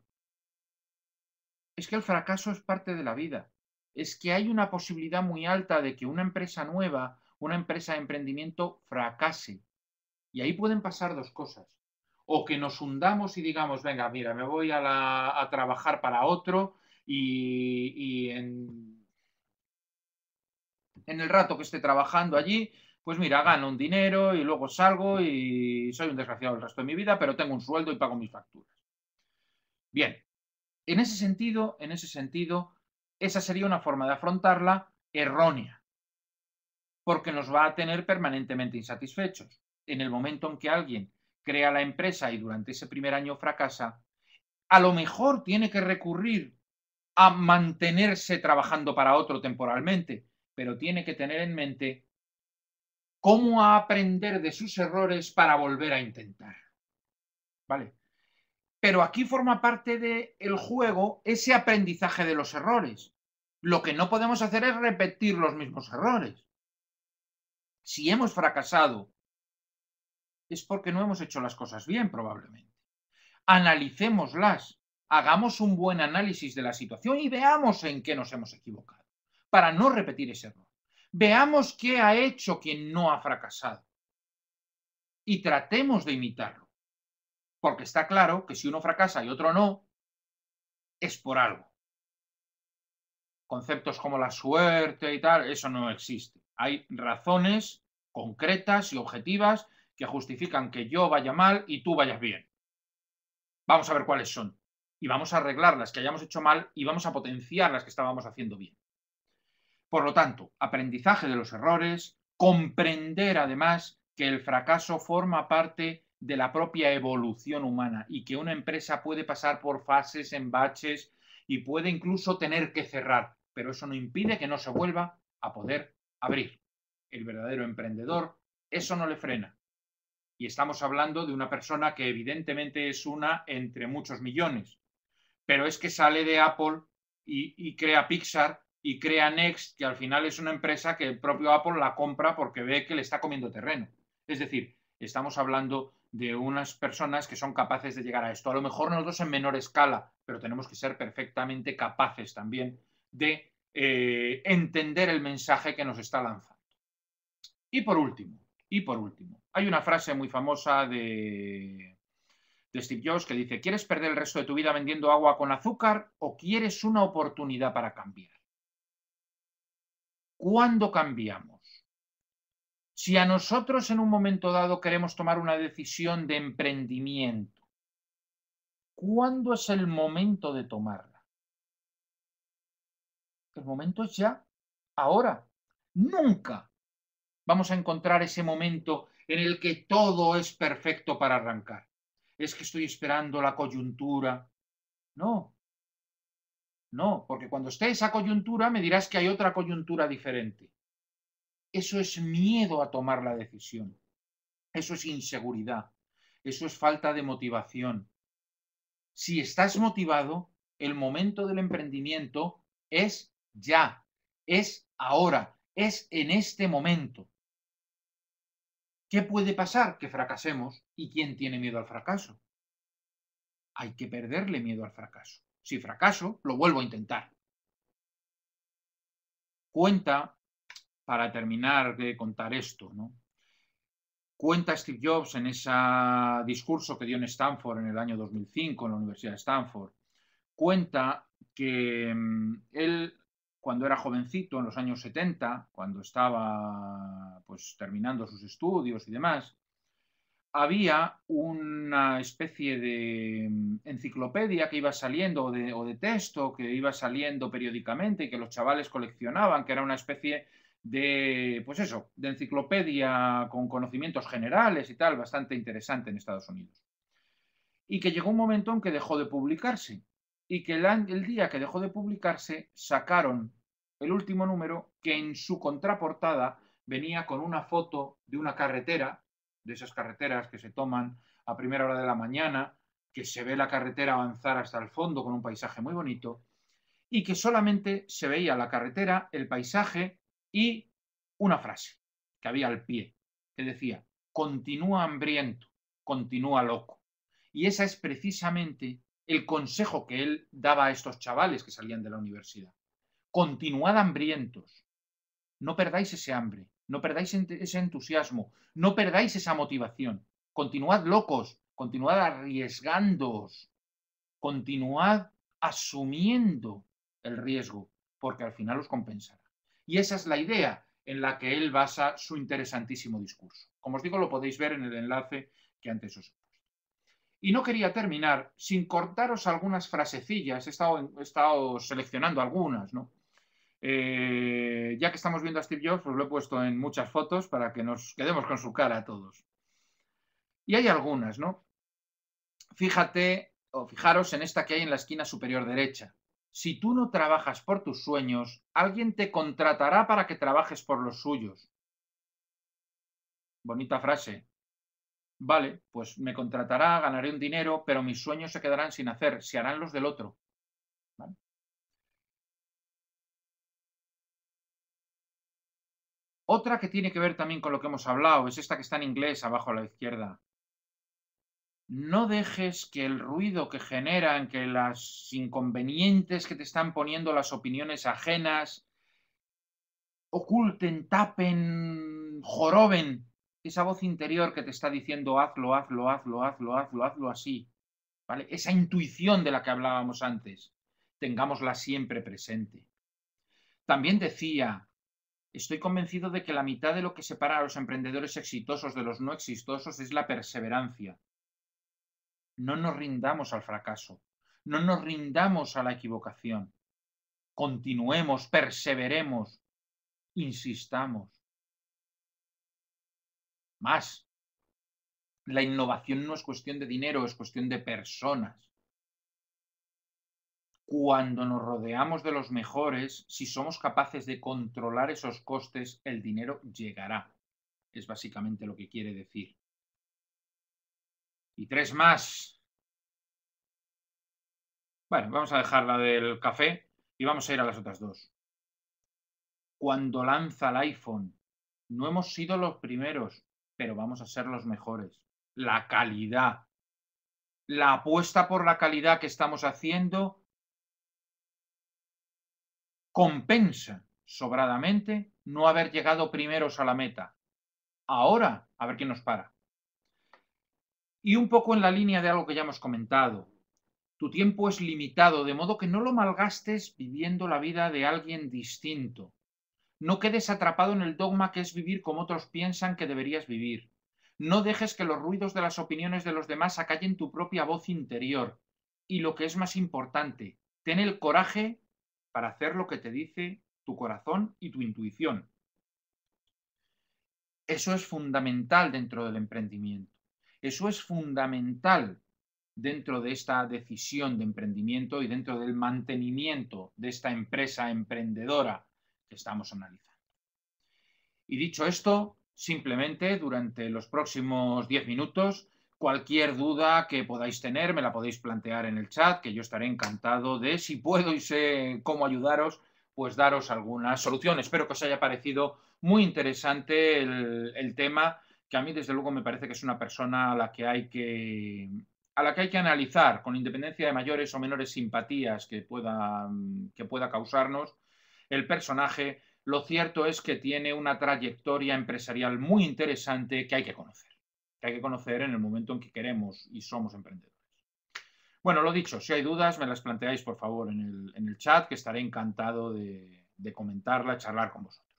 Es que el fracaso es parte de la vida. Es que hay una posibilidad muy alta de que una empresa nueva, una empresa de emprendimiento fracase. Y ahí pueden pasar dos cosas. O que nos hundamos y digamos, venga, mira, me voy a, a trabajar para otro y, en, en el rato que esté trabajando allí, pues mira, gano un dinero y luego salgo y soy un desgraciado el resto de mi vida, pero tengo un sueldo y pago mis facturas. Bien, en ese sentido, en ese sentido, esa sería una forma de afrontarla errónea, porque nos va a tener permanentemente insatisfechos. En el momento en que alguien crea la empresa y durante ese primer año fracasa, a lo mejor tiene que recurrir a mantenerse trabajando para otro temporalmente, pero tiene que tener en mente cómo aprender de sus errores para volver a intentar. ¿Vale? Pero aquí forma parte del el juego ese aprendizaje de los errores. Lo que no podemos hacer es repetir los mismos errores. Si hemos fracasado, es porque no hemos hecho las cosas bien, probablemente. Analicémoslas hagamos un buen análisis de la situación y veamos en qué nos hemos equivocado, para no repetir ese error. Veamos qué ha hecho quien no ha fracasado y tratemos de imitarlo. Porque está claro que si uno fracasa y otro no, es por algo. Conceptos como la suerte y tal, eso no existe. Hay razones concretas y objetivas que justifican que yo vaya mal y tú vayas bien. Vamos a ver cuáles son y vamos a arreglar las que hayamos hecho mal y vamos a potenciar las que estábamos haciendo bien. Por lo tanto, aprendizaje de los errores, comprender además que el fracaso forma parte de la propia evolución humana y que una empresa puede pasar por fases en baches y puede incluso tener que cerrar, pero eso no impide que no se vuelva a poder abrir. El verdadero emprendedor, eso no le frena. Y estamos hablando de una persona que evidentemente es una entre muchos millones, pero es que sale de Apple y, crea Pixar y crea Next, que al final es una empresa que el propio Apple la compra porque ve que le está comiendo terreno. Es decir, estamos hablando de unas personas que son capaces de llegar a esto. A lo mejor nosotros en menor escala, pero tenemos que ser perfectamente capaces también de eh, entender el mensaje que nos está lanzando. Y por último, y por último, hay una frase muy famosa de de Steve Jobs que dice, ¿quieres perder el resto de tu vida vendiendo agua con azúcar o quieres una oportunidad para cambiar? ¿Cuándo cambiamos? Si a nosotros en un momento dado queremos tomar una decisión de emprendimiento, ¿cuándo es el momento de tomarla? El momento es ya, ahora. Nunca vamos a encontrar ese momento en el que todo es perfecto para arrancar es que estoy esperando la coyuntura. No, no, porque cuando esté esa coyuntura me dirás que hay otra coyuntura diferente. Eso es miedo a tomar la decisión. Eso es inseguridad. Eso es falta de motivación. Si estás motivado, el momento del emprendimiento es ya, es ahora, es en este momento. ¿Qué puede pasar? Que fracasemos, ¿Y quién tiene miedo al fracaso? Hay que perderle miedo al fracaso. Si fracaso, lo vuelvo a intentar. Cuenta, para terminar de contar esto, ¿no? Cuenta Steve Jobs en ese discurso que dio en Stanford en el año 2005, en la Universidad de Stanford, cuenta que mm, él, cuando era jovencito, en los años 70, cuando estaba pues, terminando sus estudios y demás, había una especie de mm, enciclopedia que iba saliendo o de, texto que iba saliendo periódicamente y que los chavales coleccionaban, que era una especie de, pues eso, de enciclopedia con conocimientos generales y tal, bastante interesante en Estados Unidos. Y que llegó un momento en que dejó de publicarse y que el día que dejó de publicarse sacaron el último número que en su contraportada venía con una foto de una carretera de esas carreteras que se toman a primera hora de la mañana, que se ve la carretera avanzar hasta el fondo con un paisaje muy bonito, y que solamente se veía la carretera, el paisaje y una frase que había al pie, que decía, continúa hambriento, continúa loco. Y esa es precisamente el consejo que él daba a estos chavales que salían de la universidad. Continuad hambrientos, no perdáis ese hambre, no perdáis ese entusiasmo, no perdáis esa motivación. Continuad locos, continuad arriesgándoos, continuad asumiendo el riesgo, porque al final os compensará. Y esa es la idea en la que él basa su interesantísimo discurso. Como os digo, lo podéis ver en el enlace que antes os he puesto. Y no quería terminar sin cortaros algunas frasecillas, he estado, he estado seleccionando algunas, ¿no? Eh, ya que estamos viendo a Steve Jobs, os pues lo he puesto en muchas fotos para que nos quedemos con su cara a todos. Y hay algunas, ¿no? Fíjate o fijaros en esta que hay en la esquina superior derecha. Si tú no trabajas por tus sueños, alguien te contratará para que trabajes por los suyos. Bonita frase. Vale, pues me contratará, ganaré un dinero, pero mis sueños se quedarán sin hacer, se harán los del otro. ¿Vale? Otra que tiene que ver también con lo que hemos hablado es esta que está en inglés abajo a la izquierda. No dejes que el ruido que generan, que las inconvenientes que te están poniendo las opiniones ajenas, oculten, tapen, joroben esa voz interior que te está diciendo hazlo, hazlo, hazlo, hazlo, hazlo, hazlo así. ¿Vale? Esa intuición de la que hablábamos antes, tengámosla siempre presente. También decía, Estoy convencido de que la mitad de lo que separa a los emprendedores exitosos de los no exitosos es la perseverancia. No nos rindamos al fracaso, no nos rindamos a la equivocación. Continuemos, perseveremos, insistamos. Más, la innovación no es cuestión de dinero, es cuestión de personas cuando nos rodeamos de los mejores, si somos capaces de controlar esos costes, el dinero llegará. Es básicamente lo que quiere decir. Y tres más. Bueno, vamos a dejar la del café y vamos a ir a las otras dos. Cuando lanza el iPhone, no hemos sido los primeros, pero vamos a ser los mejores. La calidad. La apuesta por la calidad que estamos haciendo compensa sobradamente no haber llegado primeros a la meta. Ahora, a ver quién nos para. Y un poco en la línea de algo que ya hemos comentado. Tu tiempo es limitado, de modo que no lo malgastes viviendo la vida de alguien distinto. No quedes atrapado en el dogma que es vivir como otros piensan que deberías vivir. No dejes que los ruidos de las opiniones de los demás acallen tu propia voz interior. Y lo que es más importante, ten el coraje para hacer lo que te dice tu corazón y tu intuición. Eso es fundamental dentro del emprendimiento. Eso es fundamental dentro de esta decisión de emprendimiento y dentro del mantenimiento de esta empresa emprendedora que estamos analizando. Y dicho esto, simplemente durante los próximos 10 minutos Cualquier duda que podáis tener, me la podéis plantear en el chat, que yo estaré encantado de, si puedo y sé cómo ayudaros, pues daros alguna solución. Espero que os haya parecido muy interesante el, el tema, que a mí desde luego me parece que es una persona a la que hay que a la que hay que analizar con independencia de mayores o menores simpatías que pueda, que pueda causarnos el personaje, lo cierto es que tiene una trayectoria empresarial muy interesante que hay que conocer que hay que conocer en el momento en que queremos y somos emprendedores. Bueno, lo dicho, si hay dudas, me las planteáis por favor en el, chat, que estaré encantado de, de comentarla, charlar con vosotros.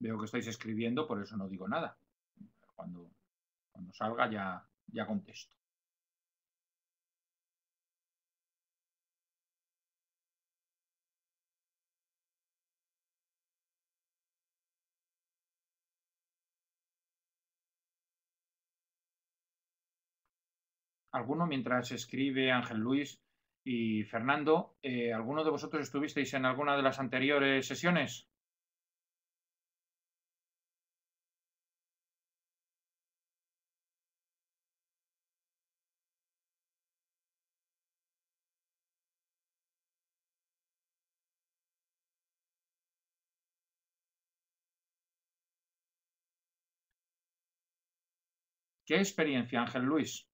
Veo que estáis escribiendo, por eso no digo nada. Cuando, cuando salga ya, ya contesto. alguno mientras escribe Ángel Luis y Fernando, eh, ¿alguno de vosotros estuvisteis en alguna de las anteriores sesiones? ¿Qué experiencia, Ángel Luis?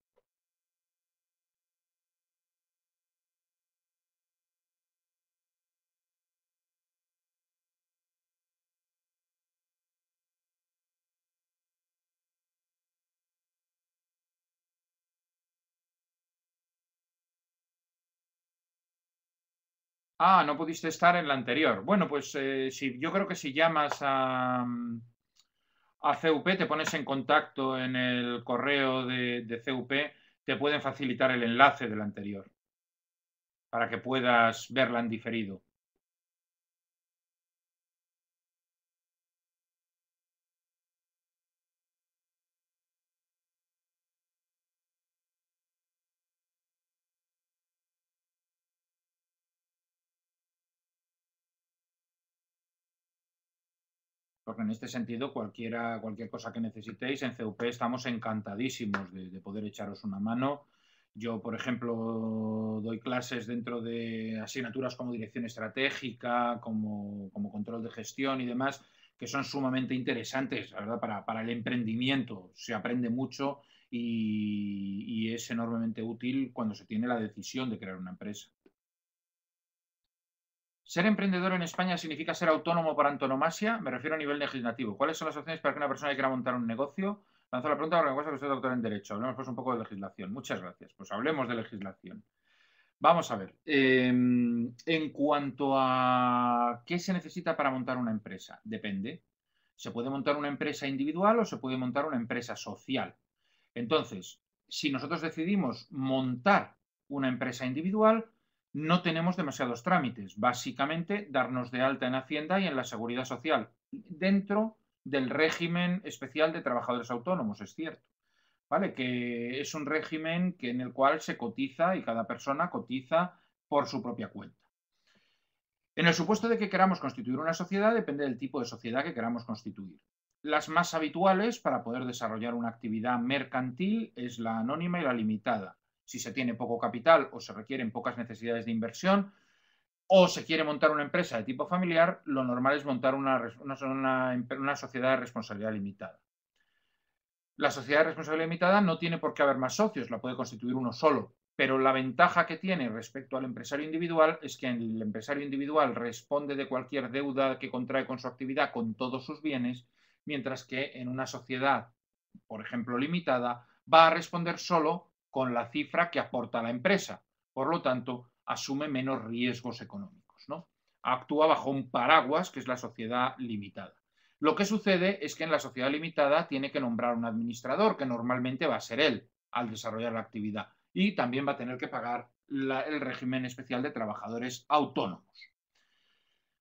Ah, no pudiste estar en la anterior. Bueno, pues eh, yo creo que si llamas a, mm, a CUP, te pones en contacto en el correo de, CUP, te pueden facilitar el enlace del anterior para que puedas verla en diferido. Porque en este sentido, cualquiera, cualquier cosa que necesitéis, en CUP estamos encantadísimos de, poder echaros una mano. Yo, por ejemplo, doy clases dentro de asignaturas como dirección estratégica, como, control de gestión y demás, que son sumamente interesantes, la verdad, para, el emprendimiento. Se aprende mucho y, es enormemente útil cuando se tiene la decisión de crear una empresa. Ser emprendedor en España significa ser autónomo por antonomasia, me refiero a nivel legislativo. ¿Cuáles son las opciones para que una persona quiera montar un negocio? Lanzo la pregunta porque me gusta que usted es doctor en Derecho. Hablemos pues un poco de legislación. Muchas gracias. Pues hablemos de legislación. Vamos a ver. Em, en cuanto a qué se necesita para montar una empresa, depende. Se puede montar una empresa individual o se puede montar una empresa social. Entonces, si nosotros decidimos montar una empresa individual, no tenemos demasiados trámites. Básicamente, darnos de alta en Hacienda y en la Seguridad Social, dentro del régimen especial de trabajadores autónomos, es cierto. ¿Vale? Que es un régimen que, en el cual se cotiza y cada persona cotiza por su propia cuenta. En el supuesto de que queramos constituir una sociedad, depende del tipo de sociedad que queramos constituir. Las más habituales para poder desarrollar una actividad mercantil es la anónima y la limitada si se tiene poco capital o se requieren pocas necesidades de inversión, o se quiere montar una empresa de tipo familiar, lo normal es montar una, una, una, sociedad de responsabilidad limitada. La sociedad de responsabilidad limitada no tiene por qué haber más socios, la puede constituir uno solo, pero la ventaja que tiene respecto al empresario individual es que el empresario individual responde de cualquier deuda que contrae con su actividad con todos sus bienes, mientras que en una sociedad, por ejemplo, limitada, va a responder solo con la cifra que aporta la empresa. Por lo tanto, asume menos riesgos económicos. ¿no? Actúa bajo un paraguas que es la sociedad limitada. Lo que sucede es que en la sociedad limitada tiene que nombrar un administrador, que normalmente va a ser él al desarrollar la actividad, y también va a tener que pagar el régimen especial de trabajadores autónomos.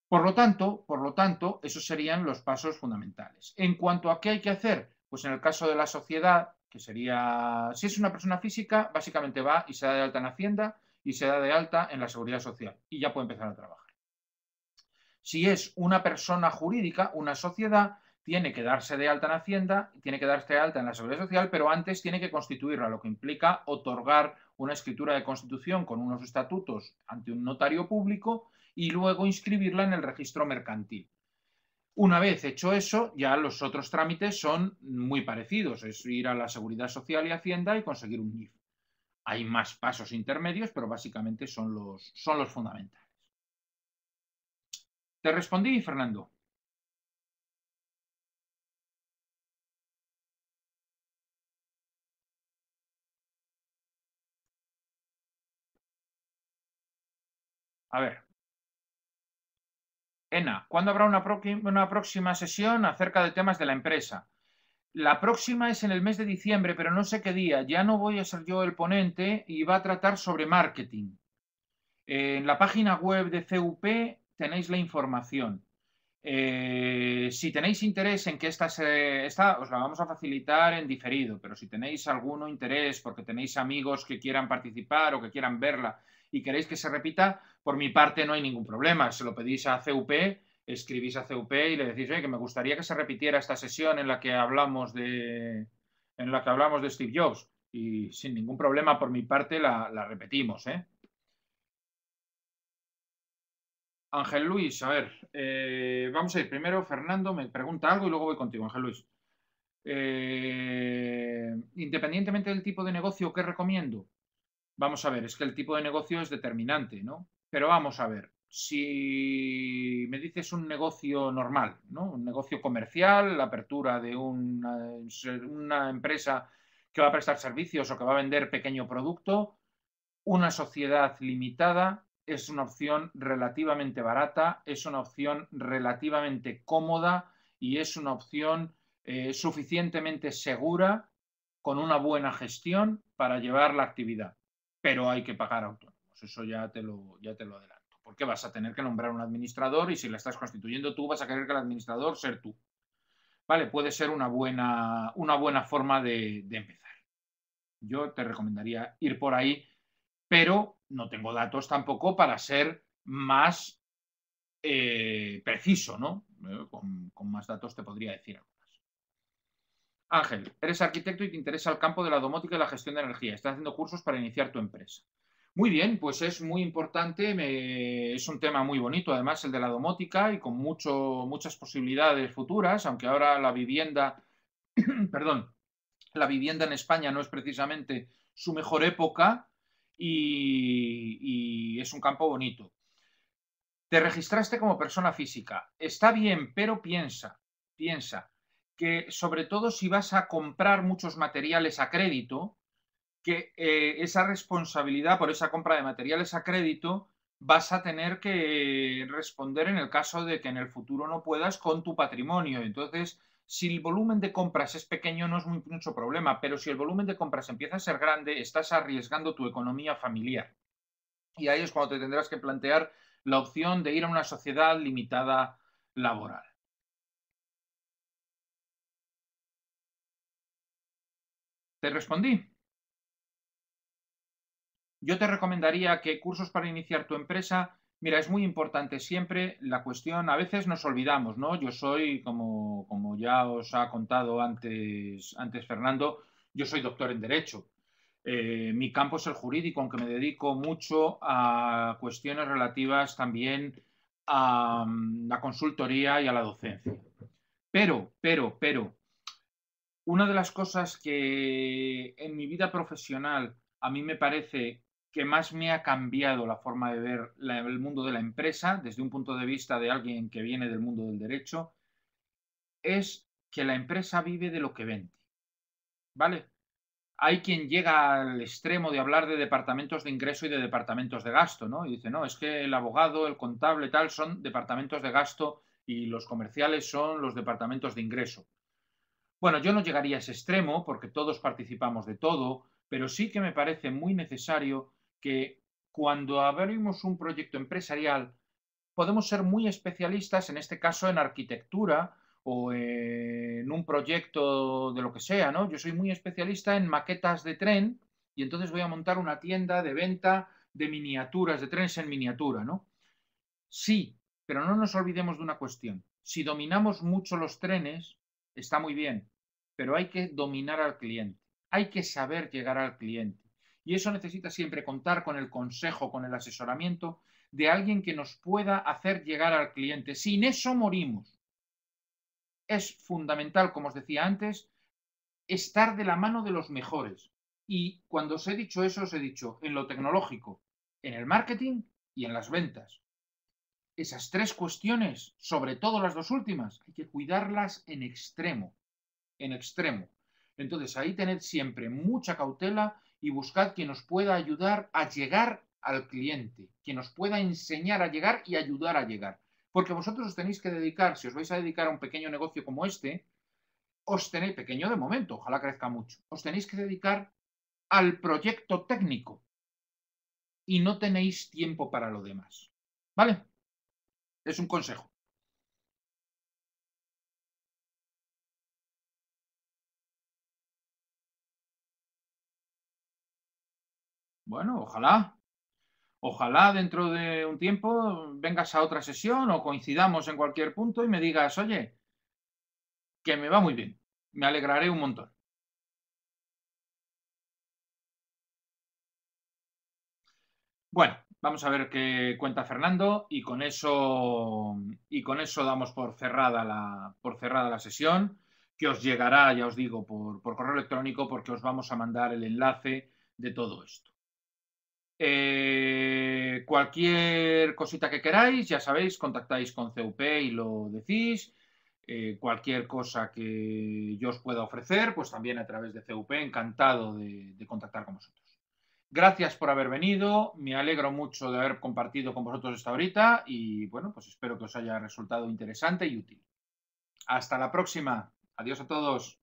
Por lo tanto, por lo tanto, esos serían los pasos fundamentales. En cuanto a qué hay que hacer, pues en el caso de la sociedad que sería, si es una persona física, básicamente va y se da de alta en Hacienda y se da de alta en la Seguridad Social y ya puede empezar a trabajar. Si es una persona jurídica, una sociedad, tiene que darse de alta en Hacienda, tiene que darse de alta en la Seguridad Social, pero antes tiene que constituirla, lo que implica otorgar una escritura de constitución con unos estatutos ante un notario público y luego inscribirla en el registro mercantil. Una vez hecho eso, ya los otros trámites son muy parecidos. Es ir a la Seguridad Social y Hacienda y conseguir un NIF. Hay más pasos intermedios, pero básicamente son los, son los fundamentales. Te respondí, Fernando. A ver. Ena, ¿cuándo habrá una, próxima sesión acerca de temas de la empresa? La próxima es en el mes de diciembre, pero no sé qué día. Ya no voy a ser yo el ponente y va a tratar sobre marketing. En la página web de CUP tenéis la información. Eh, si tenéis interés en que esta, se, esta os la vamos a facilitar en diferido, pero si tenéis alguno interés porque tenéis amigos que quieran participar o que quieran verla y queréis que se repita, por mi parte no hay ningún problema. Se lo pedís a CUP, escribís a CUP y le decís, oye, que me gustaría que se repitiera esta sesión en la que hablamos de, la que hablamos de Steve Jobs. Y sin ningún problema, por mi parte, la, repetimos. ¿eh? Ángel Luis, a ver, eh, vamos a ir. Primero Fernando me pregunta algo y luego voy contigo, Ángel Luis. Eh, independientemente del tipo de negocio, ¿qué recomiendo? Vamos a ver, es que el tipo de negocio es determinante, ¿no? Pero vamos a ver, si me dices un negocio normal, ¿no? Un negocio comercial, la apertura de eh, una, empresa que va a prestar servicios o que va a vender pequeño producto, una sociedad limitada es una opción relativamente barata, es una opción relativamente cómoda y es una opción eh, suficientemente segura con una buena gestión para llevar la actividad pero hay que pagar autónomos. Eso ya te lo, ya te lo adelanto. Porque vas a tener que nombrar un administrador y si la estás constituyendo tú, vas a querer que el administrador sea tú. Vale, puede ser una buena, una buena forma de, empezar. Yo te recomendaría ir por ahí, pero no tengo datos tampoco para ser más eh, preciso, ¿no? Eh, con, con, más datos te podría decir algo. Ángel, eres arquitecto y te interesa el campo de la domótica y la gestión de energía. Estás haciendo cursos para iniciar tu empresa. Muy bien, pues es muy importante, es un tema muy bonito, además el de la domótica y con muchas posibilidades futuras, aunque ahora la vivienda, perdón, la vivienda en España no es precisamente su mejor época y es un campo bonito. Te registraste como persona física. Está bien, pero piensa, piensa que sobre todo si vas a comprar muchos materiales a crédito, que eh, esa responsabilidad por esa compra de materiales a crédito vas a tener que responder en el caso de que en el futuro no puedas con tu patrimonio. Entonces, si el volumen de compras es pequeño no es muy, mucho problema, pero si el volumen de compras empieza a ser grande, estás arriesgando tu economía familiar. Y ahí es cuando te tendrás que plantear la opción de ir a una sociedad limitada laboral. Te respondí. Yo te recomendaría que cursos para iniciar tu empresa, mira, es muy importante siempre la cuestión, a veces nos olvidamos, ¿no? Yo soy, como, como ya os ha contado antes, antes Fernando, yo soy doctor en Derecho. Eh, mi campo es el jurídico, aunque me dedico mucho a cuestiones relativas también a mm, la consultoría y a la docencia. Pero, pero, pero, una de las cosas que en mi vida profesional a mí me parece que más me ha cambiado la forma de ver el mundo de la empresa desde un punto de vista de alguien que viene del mundo del derecho es que la empresa vive de lo que vende. ¿Vale? Hay quien llega al extremo de hablar de departamentos de ingreso y de departamentos de gasto, ¿no? Y dice, no, es que el abogado, el contable, tal, son departamentos de gasto y los comerciales son los departamentos de ingreso. Bueno, yo no llegaría a ese extremo porque todos participamos de todo, pero sí que me parece muy necesario que cuando abrimos un proyecto empresarial podemos ser muy especialistas, en este caso en arquitectura o en un proyecto de lo que sea, ¿no? Yo soy muy especialista en maquetas de tren y entonces voy a montar una tienda de venta de miniaturas, de trenes en miniatura, ¿no? Sí, pero no nos olvidemos de una cuestión. Si dominamos mucho los trenes, está muy bien, pero hay que dominar al cliente, hay que saber llegar al cliente. Y eso necesita siempre contar con el consejo, con el asesoramiento de alguien que nos pueda hacer llegar al cliente. Sin eso morimos. Es fundamental, como os decía antes, estar de la mano de los mejores. Y cuando os he dicho eso, os he dicho en lo tecnológico, en el marketing y en las ventas. Esas tres cuestiones, sobre todo las dos últimas, hay que cuidarlas en extremo en extremo. Entonces ahí tened siempre mucha cautela y buscad quien os pueda ayudar a llegar al cliente, quien os pueda enseñar a llegar y ayudar a llegar. Porque vosotros os tenéis que dedicar, si os vais a dedicar a un pequeño negocio como este, os tenéis, pequeño de momento, ojalá crezca mucho, os tenéis que dedicar al proyecto técnico y no tenéis tiempo para lo demás. ¿Vale? Es un consejo. Bueno, ojalá. Ojalá dentro de un tiempo vengas a otra sesión o coincidamos en cualquier punto y me digas, oye, que me va muy bien. Me alegraré un montón. Bueno, vamos a ver qué cuenta Fernando y con eso y con eso damos por cerrada la por cerrada la sesión que os llegará, ya os digo, por correo electrónico porque os vamos a mandar el enlace de todo esto. Eh, cualquier cosita que queráis, ya sabéis, contactáis con CUP y lo decís. Eh, cualquier cosa que yo os pueda ofrecer, pues también a través de CUP, encantado de, de contactar con vosotros. Gracias por haber venido, me alegro mucho de haber compartido con vosotros hasta ahorita y bueno, pues espero que os haya resultado interesante y útil. Hasta la próxima. Adiós a todos.